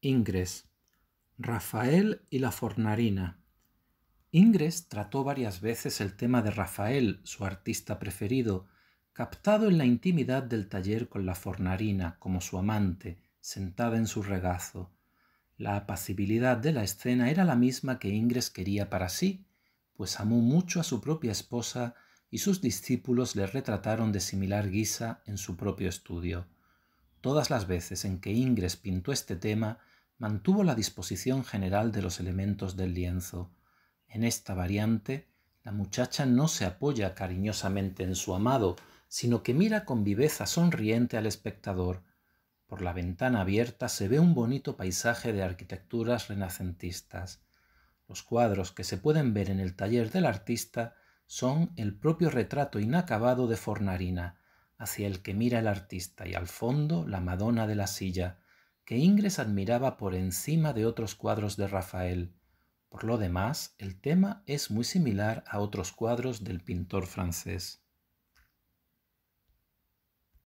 Ingres, Rafael y la Fornarina. Ingres trató varias veces el tema de Rafael, su artista preferido, captado en la intimidad del taller con la Fornarina como su amante, sentada en su regazo. La apacibilidad de la escena era la misma que Ingres quería para sí, pues amó mucho a su propia esposa y sus discípulos le retrataron de similar guisa en su propio estudio todas las veces en que Ingres pintó este tema, mantuvo la disposición general de los elementos del lienzo. En esta variante, la muchacha no se apoya cariñosamente en su amado, sino que mira con viveza sonriente al espectador. Por la ventana abierta se ve un bonito paisaje de arquitecturas renacentistas. Los cuadros que se pueden ver en el taller del artista son el propio retrato inacabado de Fornarina, hacia el que mira el artista y al fondo la Madonna de la silla, que Ingres admiraba por encima de otros cuadros de Rafael. Por lo demás, el tema es muy similar a otros cuadros del pintor francés.